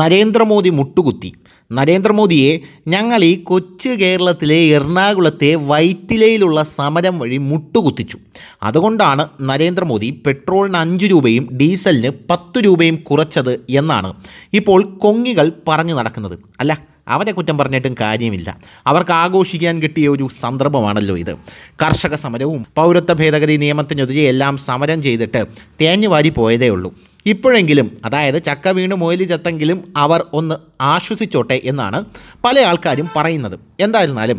നരേന്ദ്രമോദി മുട്ടുകുത്തി നരേന്ദ്രമോദിയെ ഞങ്ങൾ ഈ കൊച്ചു കേരളത്തിലെ എറണാകുളത്തെ വൈറ്റിലയിലുള്ള സമരം വഴി മുട്ടുകുത്തിച്ചു അതുകൊണ്ടാണ് നരേന്ദ്രമോദി പെട്രോളിന് അഞ്ച് രൂപയും ഡീസലിന് പത്ത് രൂപയും കുറച്ചത് എന്നാണ് ഇപ്പോൾ കൊങ്ങികൾ പറഞ്ഞു നടക്കുന്നത് അല്ല അവരെ കുറ്റം പറഞ്ഞിട്ടും കാര്യമില്ല അവർക്ക് ആഘോഷിക്കാൻ കിട്ടിയ ഒരു സന്ദർഭമാണല്ലോ ഇത് കർഷക സമരവും പൗരത്വ ഭേദഗതി നിയമത്തിനെതിരെ എല്ലാം സമരം ചെയ്തിട്ട് തേഞ്ഞുവാരി പോയതേ ഉള്ളൂ ഇപ്പോഴെങ്കിലും അതായത് ചക്ക വീണ് മുയൽ ചത്തെങ്കിലും അവർ ഒന്ന് ആശ്വസിച്ചോട്ടെ എന്നാണ് പല ആൾക്കാരും പറയുന്നത് എന്തായിരുന്നാലും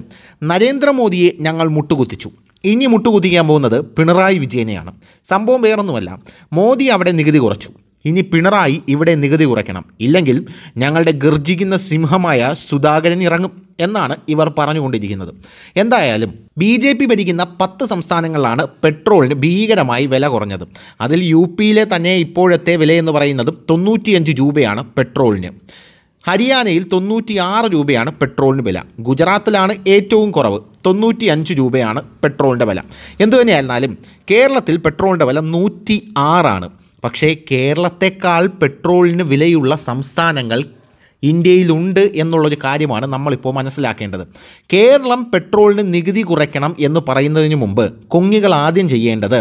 നരേന്ദ്രമോദിയെ ഞങ്ങൾ മുട്ടുകുത്തിച്ചു ഇനി മുട്ടുകുത്തിക്കാൻ പോകുന്നത് പിണറായി വിജയനെയാണ് സംഭവം വേറൊന്നുമല്ല മോദി അവിടെ നികുതി കുറച്ചു ഇനി പിണറായി ഇവിടെ നികുതി കുറയ്ക്കണം ഇല്ലെങ്കിൽ ഞങ്ങളുടെ ഗർജിക്കുന്ന സിംഹമായ സുധാകരൻ ഇറങ്ങും എന്നാണ് ഇവർ പറഞ്ഞുകൊണ്ടിരിക്കുന്നത് എന്തായാലും ബി ജെ പി ഭരിക്കുന്ന പത്ത് സംസ്ഥാനങ്ങളിലാണ് പെട്രോളിന് ഭീകരമായി വില കുറഞ്ഞത് അതിൽ യു പിയിലെ തന്നെ ഇപ്പോഴത്തെ വിലയെന്ന് പറയുന്നത് തൊണ്ണൂറ്റിയഞ്ച് രൂപയാണ് പെട്രോളിന് ഹരിയാനയിൽ തൊണ്ണൂറ്റിയാറ് രൂപയാണ് പെട്രോളിന് വില ഗുജറാത്തിലാണ് ഏറ്റവും കുറവ് തൊണ്ണൂറ്റി അഞ്ച് രൂപയാണ് പെട്രോളിൻ്റെ വില എന്തുതന്നെയായിരുന്നാലും കേരളത്തിൽ പെട്രോളിൻ്റെ വില നൂറ്റി ആറാണ് പക്ഷേ കേരളത്തെക്കാൾ പെട്രോളിന് വിലയുള്ള സംസ്ഥാനങ്ങൾ ഇന്ത്യയിലുണ്ട് എന്നുള്ളൊരു കാര്യമാണ് നമ്മളിപ്പോൾ മനസ്സിലാക്കേണ്ടത് കേരളം പെട്രോളിന് നികുതി കുറയ്ക്കണം എന്ന് പറയുന്നതിന് മുമ്പ് കൊങ്ങികൾ ആദ്യം ചെയ്യേണ്ടത്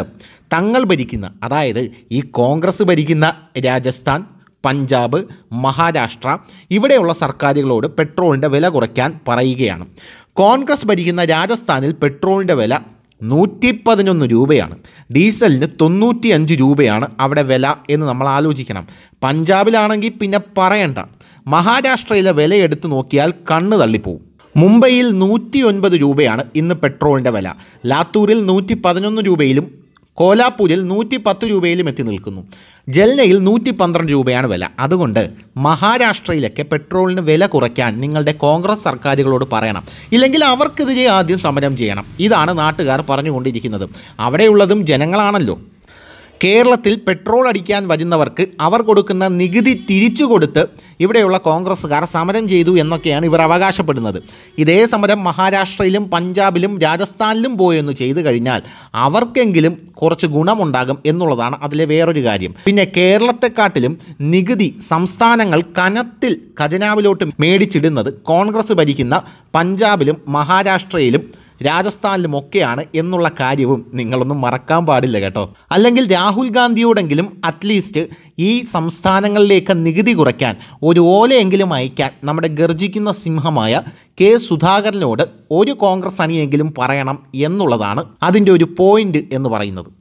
തങ്ങൾ ഭരിക്കുന്ന അതായത് ഈ കോൺഗ്രസ് ഭരിക്കുന്ന രാജസ്ഥാൻ പഞ്ചാബ് മഹാരാഷ്ട്ര ഇവിടെയുള്ള സർക്കാരുകളോട് പെട്രോളിൻ്റെ വില കുറയ്ക്കാൻ പറയുകയാണ് കോൺഗ്രസ് ഭരിക്കുന്ന രാജസ്ഥാനിൽ പെട്രോളിൻ്റെ വില നൂറ്റി പതിനൊന്ന് രൂപയാണ് ഡീസലിന് തൊണ്ണൂറ്റി അഞ്ച് രൂപയാണ് അവിടെ വില എന്ന് നമ്മൾ ആലോചിക്കണം പഞ്ചാബിലാണെങ്കിൽ പിന്നെ പറയണ്ട മഹാരാഷ്ട്രയിലെ വില എടുത്തു നോക്കിയാൽ കണ്ണ് തള്ളിപ്പോവും മുംബൈയിൽ നൂറ്റി ഒൻപത് രൂപയാണ് ഇന്ന് പെട്രോളിൻ്റെ വില ലാത്തൂരിൽ നൂറ്റി പതിനൊന്ന് രൂപയിലും കോലാപ്പൂരിൽ നൂറ്റി പത്ത് രൂപയിലും എത്തി നിൽക്കുന്നു ജൽനയിൽ നൂറ്റി പന്ത്രണ്ട് രൂപയാണ് വില അതുകൊണ്ട് മഹാരാഷ്ട്രയിലൊക്കെ പെട്രോളിന് വില കുറയ്ക്കാൻ നിങ്ങളുടെ കോൺഗ്രസ് സർക്കാരുകളോട് പറയണം ഇല്ലെങ്കിൽ അവർക്കെതിരെ ആദ്യം സമരം ചെയ്യണം ഇതാണ് നാട്ടുകാർ പറഞ്ഞുകൊണ്ടിരിക്കുന്നത് അവിടെയുള്ളതും ജനങ്ങളാണല്ലോ കേരളത്തിൽ പെട്രോൾ അടിക്കാൻ വരുന്നവർക്ക് അവർ കൊടുക്കുന്ന നികുതി തിരിച്ചു കൊടുത്ത് ഇവിടെയുള്ള കോൺഗ്രസ്സുകാർ സമരം ചെയ്തു എന്നൊക്കെയാണ് ഇവർ അവകാശപ്പെടുന്നത് ഇതേ സമരം മഹാരാഷ്ട്രയിലും പഞ്ചാബിലും രാജസ്ഥാനിലും പോയെന്ന് ചെയ്തു കഴിഞ്ഞാൽ അവർക്കെങ്കിലും കുറച്ച് ഗുണമുണ്ടാകും എന്നുള്ളതാണ് അതിലെ വേറൊരു കാര്യം പിന്നെ കേരളത്തെക്കാട്ടിലും നികുതി സംസ്ഥാനങ്ങൾ കനത്തിൽ ഖജനാവിലോട്ട് മേടിച്ചിടുന്നത് കോൺഗ്രസ് ഭരിക്കുന്ന പഞ്ചാബിലും മഹാരാഷ്ട്രയിലും രാജസ്ഥാനിലുമൊക്കെയാണ് എന്നുള്ള കാര്യവും നിങ്ങളൊന്നും മറക്കാൻ പാടില്ല കേട്ടോ അല്ലെങ്കിൽ രാഹുൽ ഗാന്ധിയോടെങ്കിലും അറ്റ്ലീസ്റ്റ് ഈ സംസ്ഥാനങ്ങളിലേക്ക് നികുതി കുറയ്ക്കാൻ ഒരു ഓലയെങ്കിലും അയക്കാൻ നമ്മുടെ ഗർജിക്കുന്ന സിംഹമായ കെ സുധാകരനോട് ഒരു കോൺഗ്രസ് അണിയെങ്കിലും പറയണം എന്നുള്ളതാണ് അതിൻ്റെ ഒരു പോയിന്റ് എന്ന് പറയുന്നത്